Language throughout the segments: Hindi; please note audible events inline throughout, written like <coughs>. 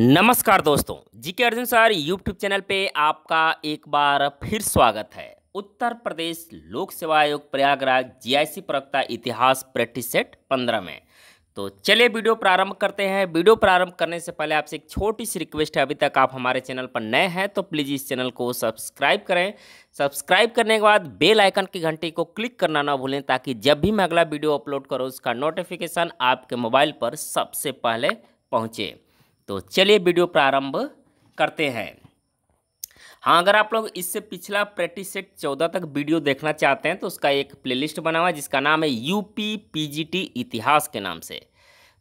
नमस्कार दोस्तों GK Arjun sir YouTube channel पे आपका एक बार फिर स्वागत है उत्तर प्रदेश लोक सेवा आयोग प्रयागराज जीआईसी प्रवक्ता इतिहास प्रैक्टिस सेट पंद्रह में तो चलिए वीडियो प्रारंभ करते हैं वीडियो प्रारंभ करने से पहले आपसे एक छोटी सी रिक्वेस्ट है अभी तक आप हमारे चैनल पर नए हैं तो प्लीज़ इस चैनल को सब्सक्राइब करें सब्सक्राइब करने के बाद बेल आइकन की घंटी को क्लिक करना ना भूलें ताकि जब भी मैं अगला वीडियो अपलोड करूँ उसका नोटिफिकेशन आपके मोबाइल पर सबसे पहले पहुँचे तो चलिए वीडियो प्रारंभ करते हैं हाँ अगर आप लोग इससे पिछला प्रैक्टिस सेट चौदह तक वीडियो देखना चाहते हैं तो उसका एक प्लेलिस्ट बना हुआ है जिसका नाम है यूपी पीजीटी इतिहास के नाम से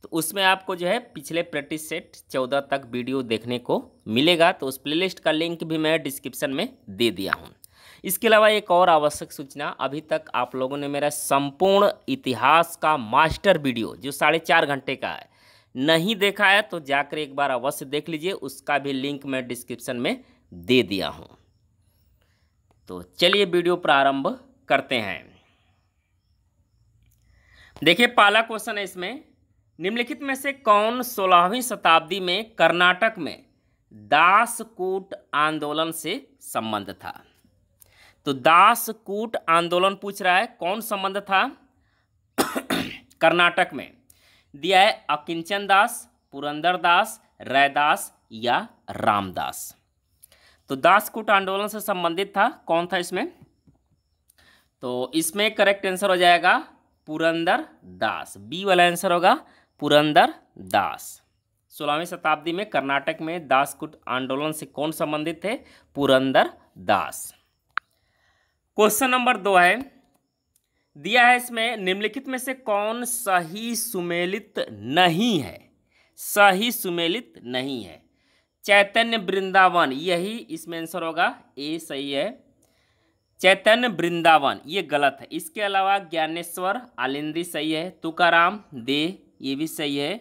तो उसमें आपको जो है पिछले प्रैक्टिस सेट चौदह तक वीडियो देखने को मिलेगा तो उस प्लेलिस्ट का लिंक भी मैं डिस्क्रिप्शन में दे दिया हूँ इसके अलावा एक और आवश्यक सूचना अभी तक आप लोगों ने मेरा संपूर्ण इतिहास का मास्टर वीडियो जो साढ़े चार घंटे का है नहीं देखा है तो जाकर एक बार अवश्य देख लीजिए उसका भी लिंक मैं डिस्क्रिप्शन में दे दिया हूँ तो चलिए वीडियो प्रारंभ करते हैं देखिए पहला क्वेश्चन है इसमें निम्नलिखित में से कौन सोलहवीं शताब्दी में कर्नाटक में दासकूट आंदोलन से संबंध था तो दासकूट आंदोलन पूछ रहा है कौन संबंध था <coughs> कर्नाटक में दिया है अकिंचन दास पुरंदर दास रैदास या रामदास तो दासकूट आंदोलन से संबंधित था कौन था इसमें तो इसमें करेक्ट आंसर हो जाएगा पुरंदर दास बी वाला आंसर होगा पुरंदर दास सोलहवीं शताब्दी में कर्नाटक में दासकुट आंदोलन से कौन संबंधित थे पुरंदर दास क्वेश्चन नंबर दो है दिया है इसमें निम्नलिखित में से कौन सही सुमेलित नहीं है सही सुमेलित नहीं है चैतन्य वृंदावन यही इसमें आंसर होगा ए सही है चैतन्य वृंदावन ये गलत है इसके अलावा ज्ञानेश्वर आलिंदी सही है तुकाराम दे ये भी सही है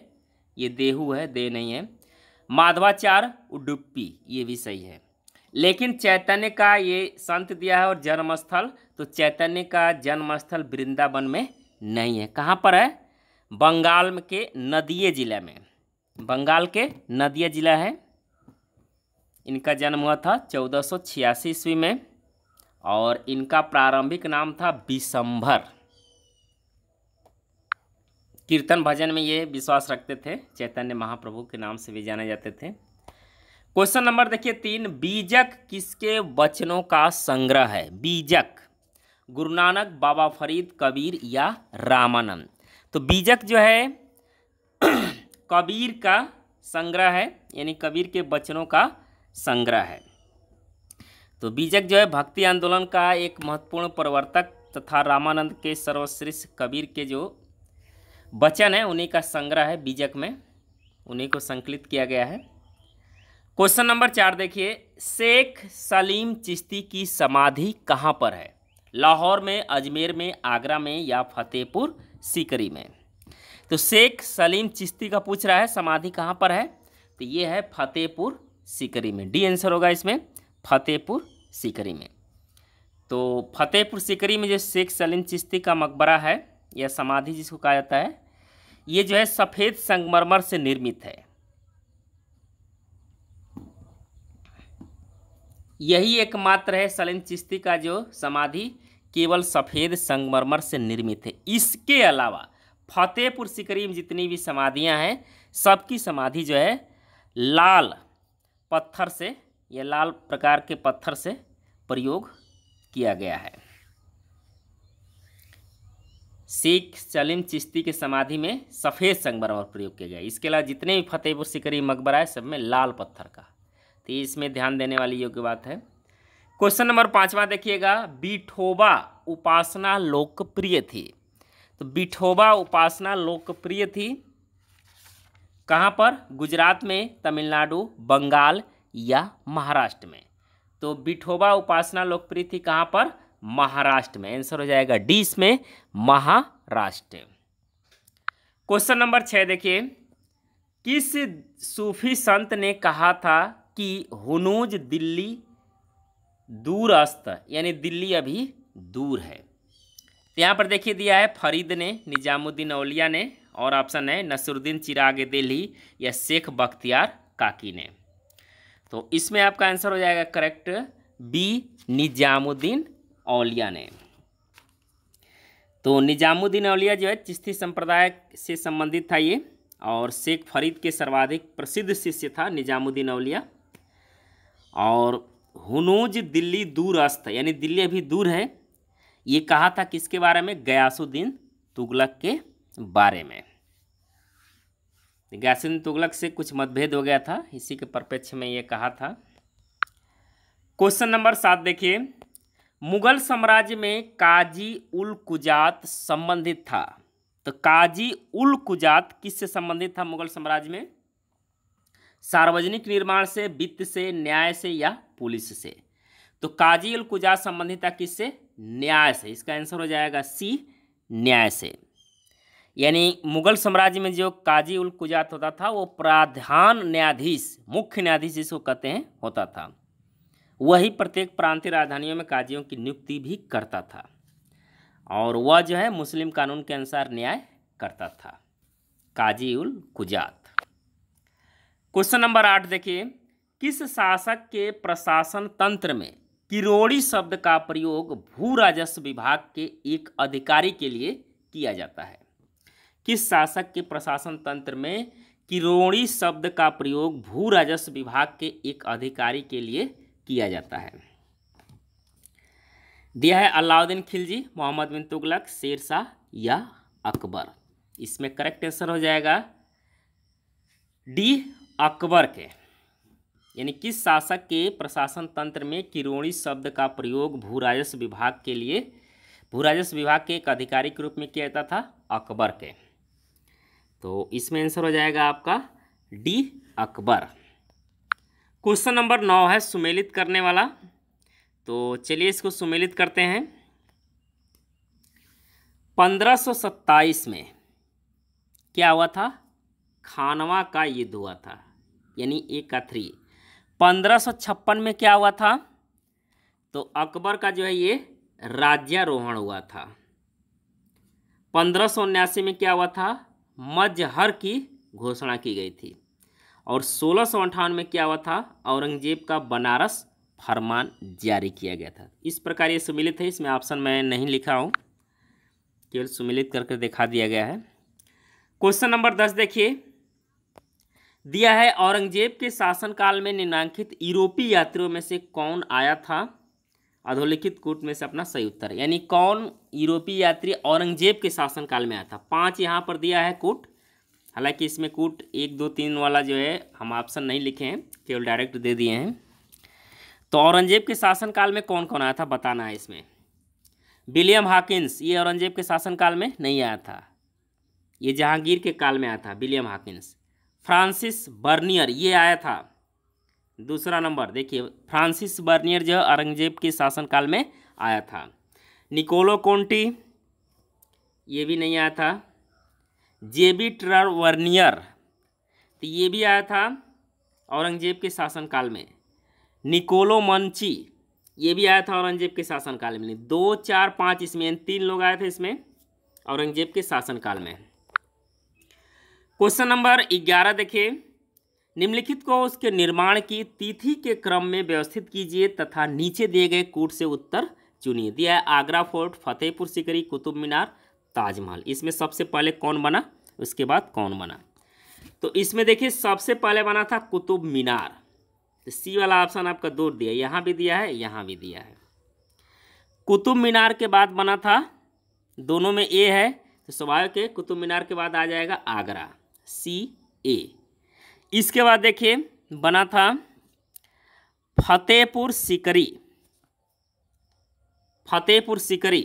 ये देहू है दे नहीं है माधवाचार उडुप्पी ये भी सही है लेकिन चैतन्य का ये संत दिया है और जन्मस्थल तो चैतन्य का जन्मस्थल वृंदावन में नहीं है कहाँ पर है बंगाल के नदिए जिले में बंगाल के नदिया जिला है इनका जन्म हुआ था चौदह सौ छियासी ईस्वी में और इनका प्रारंभिक नाम था बिसंभर कीर्तन भजन में ये विश्वास रखते थे चैतन्य महाप्रभु के नाम से भी जाने जाते थे क्वेश्चन नंबर देखिए तीन बीजक किसके वचनों का संग्रह है बीजक गुरु नानक बाबा फरीद कबीर या रामानंद तो बीजक जो है <clears throat> कबीर का संग्रह है यानी कबीर के बचनों का संग्रह है तो बीजक जो है भक्ति आंदोलन का एक महत्वपूर्ण प्रवर्तक तथा रामानंद के सर्वश्रेष्ठ कबीर के जो वचन है उन्हीं का संग्रह है बीजक में उन्हीं को संकलित किया गया है क्वेश्चन नंबर चार देखिए शेख सलीम चिश्ती की समाधि कहाँ पर है लाहौर में अजमेर में आगरा में या फतेहपुर सीकरी में तो शेख सलीम चिश्ती का पूछ रहा है समाधि कहाँ पर है तो ये है फतेहपुर सीकरी में डी आंसर होगा इसमें फतेहपुर सीकरी में तो फतेहपुर सीकरी में जो शेख सलीम चिश्ती का मकबरा है या समाधि जिसको कहा जाता है ये जो है सफ़ेद संगमरमर से निर्मित है यही एकमात्र है सलीन चिश्ती का जो समाधि केवल सफ़ेद संगमरमर से निर्मित है इसके अलावा फतेहपुर सिकरी में जितनी भी समाधियां हैं सबकी समाधि जो है लाल पत्थर से या लाल प्रकार के पत्थर से प्रयोग किया गया है सिख सलीम चिश्ती के समाधि में सफ़ेद संगमरमर प्रयोग किया गया इसके अलावा जितने भी फतेहपुर सिकरी मकबरा है सब में लाल पत्थर का तो इसमें ध्यान देने वाली योग्य बात है क्वेश्चन नंबर पाँचवा देखिएगा बिठोबा उपासना लोकप्रिय थी तो बिठोबा उपासना लोकप्रिय थी कहाँ पर गुजरात में तमिलनाडु बंगाल या महाराष्ट्र में तो बिठोबा उपासना लोकप्रिय थी कहाँ पर महाराष्ट्र में आंसर हो जाएगा डी इसमें महाराष्ट्र क्वेश्चन नंबर छः देखिए किस सूफी संत ने कहा था कि हनूज दिल्ली दूरस्त यानी दिल्ली अभी दूर है तो यहाँ पर देखिए दिया है फरीद ने निजामुद्दीन औलिया ने और ऑप्शन है नसरुद्दीन चिराग दिल्ली या शेख बख्तियार काकी ने तो इसमें आपका आंसर हो जाएगा करेक्ट बी निजामुद्दीन औलिया ने तो निजामुद्दीन अलिया जो है चिश्ती संप्रदाय से संबंधित था ये और शेख फरीद के सर्वाधिक प्रसिद्ध शिष्य था निजामुद्दीन अलिया और हुनोज दिल्ली दूरस्थ यानी दिल्ली अभी दूर है ये कहा था किसके बारे में गयासुद्दीन तुगलक के बारे में गयासुद्दीन तुगलक से कुछ मतभेद हो गया था इसी के परिप्रेक्ष्य में ये कहा था क्वेश्चन नंबर सात देखिए मुगल साम्राज्य में काजी उल कुजात संबंधित था तो काजी उल कुजात किससे संबंधित था मुगल साम्राज्य में सार्वजनिक निर्माण से वित्त से न्याय से या पुलिस से तो काजी उल कुजा संबंधित किससे न्याय से इसका आंसर हो जाएगा सी न्याय से यानी मुगल साम्राज्य में जो काजी उल कुजात होता था वो प्राधान न्यायाधीश मुख्य न्यायाधीश जिसको कहते हैं होता था वही प्रत्येक प्रांतीय राजधानियों में काजियों की नियुक्ति भी करता था और वह जो है मुस्लिम कानून के अनुसार न्याय करता था काजी उल कुजात क्वेश्चन नंबर आठ देखिए किस शासक के प्रशासन तंत्र में किरोड़ी शब्द का प्रयोग भू राजस्व विभाग के एक अधिकारी के लिए किया जाता है किस शासक के प्रशासन तंत्र में किरोड़ी शब्द का प्रयोग भू राजस्व विभाग के एक अधिकारी के लिए किया जाता है दिया है अलाउद्दीन खिलजी मोहम्मद बिन तुगलक शेरशाह या अकबर इसमें करेक्ट आंसर हो जाएगा डी अकबर के यानी किस शासक के प्रशासन तंत्र में किरोड़ी शब्द का प्रयोग भू राजस्व विभाग के लिए भू राजस्व विभाग के एक अधिकारी के रूप में किया जाता था अकबर के तो इसमें आंसर हो जाएगा आपका डी अकबर क्वेश्चन नंबर नौ है सुमेलित करने वाला तो चलिए इसको सुमेलित करते हैं पंद्रह सौ सत्ताईस में क्या हुआ था खानवा का युद्ध हुआ था यानी ए का थ्री पंद्रह सौ छप्पन में क्या हुआ था तो अकबर का जो है ये राज्यारोहण हुआ था पंद्रह सौ उन्यासी में क्या हुआ था मजहर की घोषणा की गई थी और सोलह सौ अंठावन में क्या हुआ था औरंगजेब का बनारस फरमान जारी किया गया था इस प्रकार ये सुमिलित है इसमें ऑप्शन मैं नहीं लिखा हूँ केवल सुमिलित करके दिखा दिया गया है क्वेश्चन नंबर दस देखिए दिया है औरंगजेब के शासनकाल में निम्नांकित यूरोपीय यात्रियों में से कौन आया था अधोलिखित कूट में से अपना सही उत्तर यानी कौन यूरोपीय यात्री औरंगजेब के शासनकाल में आया था पाँच यहाँ पर दिया है कूट हालांकि इसमें कूट एक दो तीन वाला जो है हम ऑप्शन नहीं लिखे हैं केवल डायरेक्ट दे दिए हैं तो औरंगजेब के शासनकाल में कौन कौन आया था बताना है इसमें विलियम हाकिंस ये औरंगजेब के शासनकाल में नहीं आया था ये जहांगीर के काल में आया था विलियम हाकिंस फ्रांसिस बर्नियर ये आया था दूसरा नंबर देखिए फ्रांसिस बर्नियर जो औरंगजेब के शासनकाल में आया था निकोलो कोंटी ये भी नहीं आया था जेबी ट्रर वर्नियर तो ये भी आया था औरंगजेब के शासनकाल में निकोलो मंची ये भी आया था औरंगजेब के शासनकाल में दो चार पाँच इसमें तीन लोग आए थे इसमें औरंगजेब के शासनकाल में क्वेश्चन नंबर ग्यारह देखिए निम्नलिखित को उसके निर्माण की तिथि के क्रम में व्यवस्थित कीजिए तथा नीचे दिए गए कूट से उत्तर चुनिए दिया है आगरा फोर्ट फतेहपुर सिकरी कुतुब मीनार ताजमहल इसमें सबसे पहले कौन बना उसके बाद कौन बना तो इसमें देखिए सबसे पहले बना था कुतुब मीनार तो सी वाला ऑप्शन आपका दो दिया यहाँ भी दिया है यहाँ भी दिया है कुतुब मीनार के बाद बना था दोनों में ए है तो स्वाभाविक है कुतुब मीनार के बाद आ जाएगा आगरा सी ए इसके बाद देखिए बना था फतेहपुर सिकरी फतेहपुर सिकरी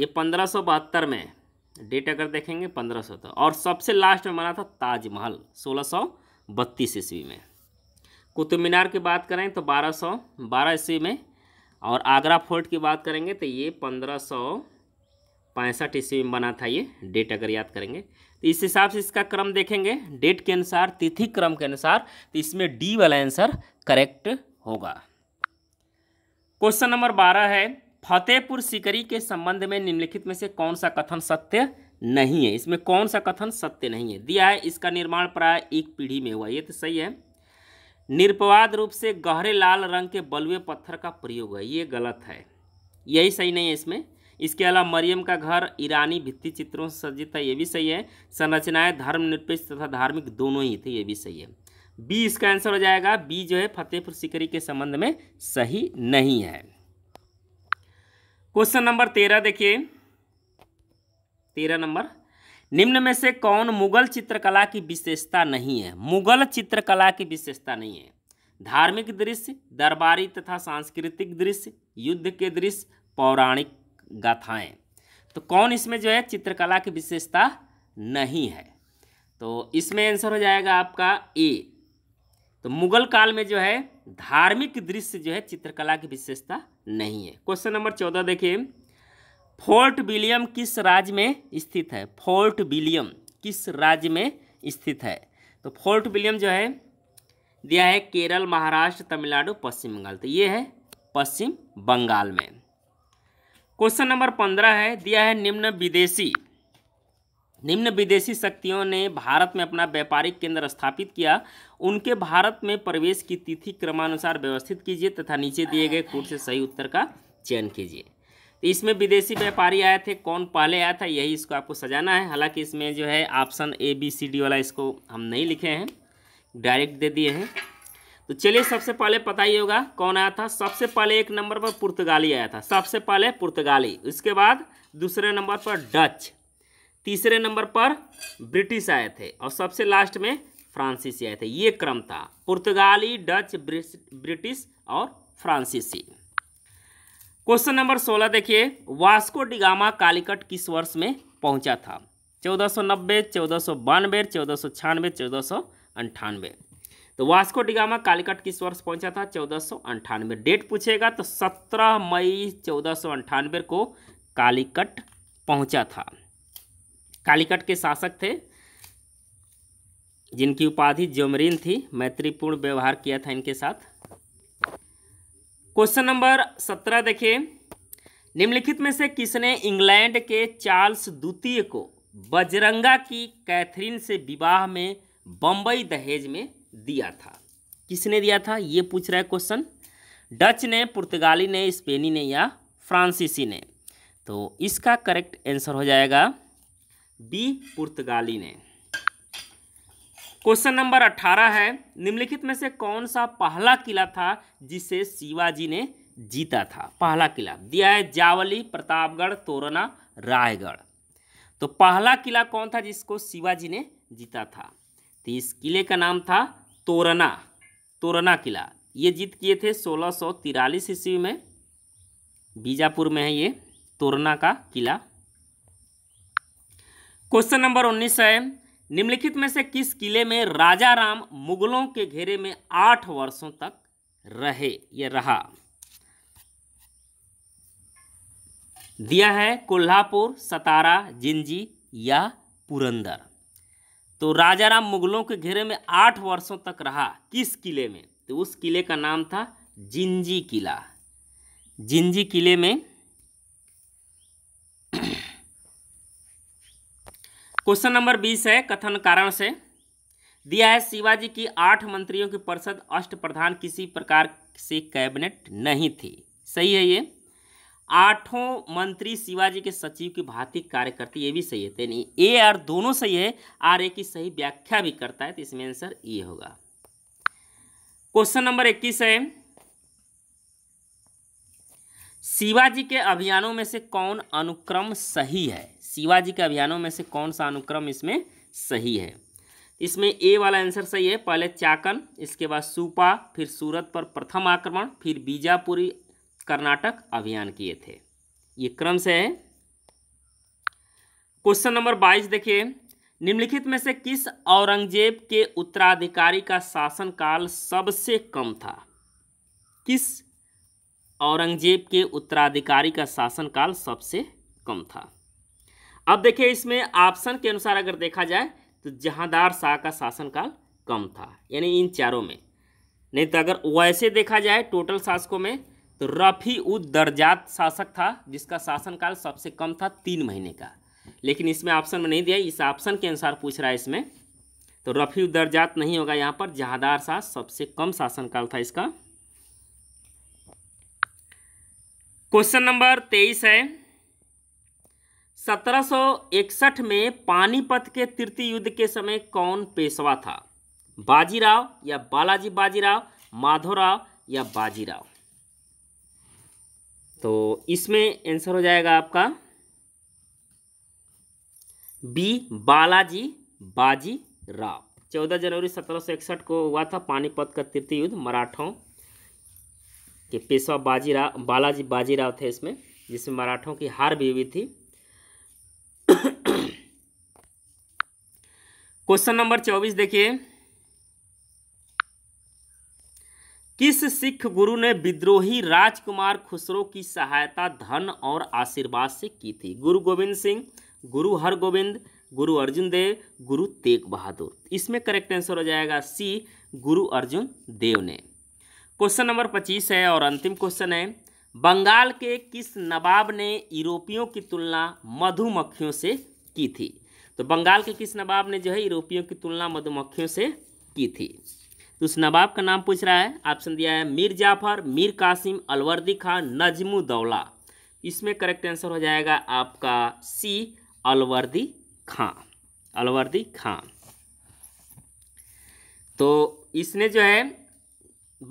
ये पंद्रह सौ बहत्तर में डेट अगर देखेंगे पंद्रह सौ तो और सबसे लास्ट में बना था ताजमहल सोलह सौ बत्तीस ईस्वी में कुतुब मीनार की बात करें तो बारह सौ बारह ईस्वी में और आगरा फोर्ट की बात करेंगे तो ये पंद्रह सौ पैंसठ ईस्वी में बना था ये डेट अगर याद करेंगे तो इस हिसाब से इसका क्रम देखेंगे डेट के अनुसार तिथि क्रम के अनुसार तो इसमें डी वाला आंसर करेक्ट होगा क्वेश्चन नंबर बारह है फतेहपुर सिकरी के संबंध में निम्नलिखित में से कौन सा कथन सत्य नहीं है इसमें कौन सा कथन सत्य नहीं है दिया है इसका निर्माण प्राय एक पीढ़ी में हुआ ये तो सही है निरपवाद रूप से गहरे लाल रंग के बलुए पत्थर का प्रयोग है ये गलत है यही सही नहीं है इसमें इसके अलावा मरियम का घर ईरानी भित्ति चित्रों से सज्जित था ये भी सही है संरचनाएं धर्मनिरपेक्ष तथा धार्मिक दोनों ही थे ये भी सही है बी इसका आंसर हो जाएगा बी जो है फतेहपुर सिकरी के संबंध में सही नहीं है क्वेश्चन नंबर तेरह देखिए तेरह नंबर निम्न में से कौन मुगल चित्रकला की विशेषता नहीं है मुगल चित्रकला की विशेषता नहीं है धार्मिक दृश्य दरबारी तथा सांस्कृतिक दृश्य युद्ध के दृश्य पौराणिक गाथाएं तो कौन इसमें जो है चित्रकला की विशेषता नहीं है तो इसमें आंसर हो जाएगा आपका ए तो मुगल काल में जो है धार्मिक दृश्य जो है चित्रकला की विशेषता नहीं है क्वेश्चन नंबर चौदह देखिए फोर्ट विलियम किस राज्य में स्थित है फोर्ट विलियम किस राज्य में स्थित है तो फोर्ट विलियम जो है दिया है केरल महाराष्ट्र तमिलनाडु पश्चिम बंगाल तो ये है पश्चिम बंगाल में क्वेश्चन नंबर पंद्रह है दिया है निम्न विदेशी निम्न विदेशी शक्तियों ने भारत में अपना व्यापारिक केंद्र स्थापित किया उनके भारत में प्रवेश की तिथि क्रमानुसार व्यवस्थित कीजिए तथा नीचे दिए गए कोड से सही उत्तर का चयन कीजिए तो इसमें विदेशी व्यापारी आए थे कौन पहले आया था यही इसको आपको सजाना है हालांकि इसमें जो है option A B C D वाला इसको हम नहीं लिखे हैं डायरेक्ट दे दिए हैं तो चलिए सबसे पहले पता ही होगा कौन आया था सबसे पहले एक नंबर पर पुर्तगाली आया था सबसे पहले पुर्तगाली उसके बाद दूसरे नंबर पर डच तीसरे नंबर पर ब्रिटिश आए थे और सबसे लास्ट में फ्रांसीसी आए थे ये क्रम था पुर्तगाली डच ब्रिटिश और फ्रांसीसी क्वेश्चन नंबर सोलह देखिए वास्को डिगामा कालीकट किस वर्ष में पहुंचा था चौदह सौ नब्बे चौदह सौ बानवे चौदह सौ छियानवे चौदह सौ अंठानवे तो वास्को डिगामा कालीकट किस वर्ष पहुंचा था चौदह डेट पूछेगा तो सत्रह मई चौदह को कालीकट पहुंचा था कालीकट के शासक थे जिनकी उपाधि जोमरीन थी मैत्रीपूर्ण व्यवहार किया था इनके साथ क्वेश्चन नंबर सत्रह देखिए निम्नलिखित में से किसने इंग्लैंड के चार्ल्स द्वितीय को बजरंगा की कैथरीन से विवाह में बम्बई दहेज में दिया था किसने दिया था ये पूछ रहा है क्वेश्चन डच ने पुर्तगाली ने स्पेनी ने या फ्रांसीसी ने तो इसका करेक्ट आंसर हो जाएगा बी पुर्तगाली ने क्वेश्चन नंबर अट्ठारह है निम्नलिखित में से कौन सा पहला किला था जिसे शिवाजी ने जीता था पहला किला दिया है जावली प्रतापगढ़ तोरना रायगढ़ तो पहला किला कौन था जिसको शिवाजी ने जीता था तो इस किले का नाम था तोरना तोरना किला ये जीत किए थे सोलह सौ तिरालीस ईस्वी में बीजापुर में है ये तोरना का किला क्वेश्चन नंबर उन्नीस है निम्नलिखित में से किस किले में राजा राम मुगलों के घेरे में आठ वर्षों तक रहे ये रहा दिया है कोल्हापुर सतारा जिंजी या पुरंदर तो राजाराम मुगलों के घेरे में आठ वर्षों तक रहा किस किले में तो उस किले का नाम था जिंजी किला जिंजी किले में क्वेश्चन नंबर बीस है कथन कारण से दिया है शिवाजी की आठ मंत्रियों की परिषद अष्ट प्रधान किसी प्रकार से कैबिनेट नहीं थी सही है ये आठों मंत्री शिवाजी के सचिव की भांति कार्य करती ये भी सही है नहीं ए आर दोनों सही है आर ए की सही व्याख्या भी करता है तो इसमें आंसर ई होगा क्वेश्चन नंबर इक्कीस है शिवाजी के अभियानों में से कौन अनुक्रम सही है शिवाजी के अभियानों में से कौन सा अनुक्रम इसमें सही है इसमें ए वाला आंसर सही है पहले चाकन इसके बाद सूपा फिर सूरत पर प्रथम आक्रमण फिर बीजापुरी कर्नाटक अभियान किए थे ये क्रम से है क्वेश्चन नंबर बाईस देखिए निम्नलिखित में से किस औरंगजेब के उत्तराधिकारी का शासनकाल सबसे कम था किस औरंगजेब के उत्तराधिकारी का शासनकाल सबसे कम था अब देखिए इसमें ऑप्शन के अनुसार अगर देखा जाए तो जहांदार शाह का शासनकाल कम था यानी इन चारों में नहीं तो अगर वैसे देखा जाए टोटल शासकों में तो रफ़ी उद दर्जात शासक था जिसका शासनकाल सबसे कम था तीन महीने का लेकिन इसमें ऑप्शन में नहीं दिया इस ऑप्शन के अनुसार पूछ रहा है इसमें तो रफ़ी उद दर्जात नहीं होगा यहाँ पर जहादार शाह सबसे कम शासनकाल था इसका क्वेश्चन नंबर तेईस है इकसठ में पानीपत के तृतीय युद्ध के समय कौन पेशवा था बाजीराव या बालाजी बाजीराव माधोराव या बाजीराव तो इसमें आंसर हो जाएगा आपका बी बालाजी बाजी राव चौदह जनवरी सत्रह सौ इकसठ को हुआ था पानीपत का तृतीय युद्ध मराठों के पेशवा बाजी राव बालाजी बाजी राव थे इसमें जिसमें मराठों की हार भी हुई थी <coughs> क्वेश्चन नंबर चौबीस देखिए किस सिख गुरु ने विद्रोही राजकुमार खुसरो की सहायता धन और आशीर्वाद से की थी गुरु गोविंद सिंह गुरु हरगोविंद गुरु अर्जुन देव गुरु तेग बहादुर इसमें करेक्ट आंसर हो जाएगा सी गुरु अर्जुन देव ने क्वेश्चन नंबर पच्चीस है और अंतिम क्वेश्चन है बंगाल के किस नवाब ने यूरोपियों की तुलना मधुमक्खियों से की थी तो बंगाल के किस नवाब ने जो है यूरोपियों की तुलना मधुमक्खियों से की थी तो उस नवाब का नाम पूछ रहा है ऑप्शन दिया है मीर जाफर मीर कासिम अलवर्दी खान नजमुद्दौला इसमें करेक्ट आंसर हो जाएगा आपका सी अलवर्दी खां अलवर्दी खां तो इसने जो है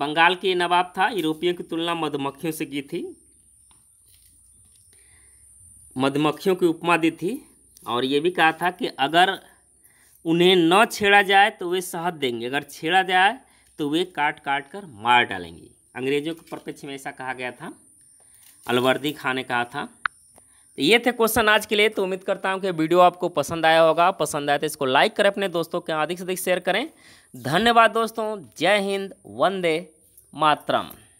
बंगाल के नवाब था यूरोपियों की तुलना मधुमक्खियों से की थी मधुमक्खियों की उपमा दी थी और ये भी कहा था कि अगर उन्हें न छेड़ा जाए तो वे शहद देंगे अगर छेड़ा जाए तो वे काट काट कर मार डालेंगे अंग्रेजों के प्रत्यक्ष में ऐसा कहा गया था अलवर्दी खां ने कहा था तो ये थे क्वेश्चन आज के लिए तो उम्मीद करता हूँ कि वीडियो आपको पसंद आया होगा पसंद आया तो इसको लाइक करें अपने दोस्तों के अधिक से अधिक शेयर करें धन्यवाद दोस्तों जय हिंद वंदे मातरम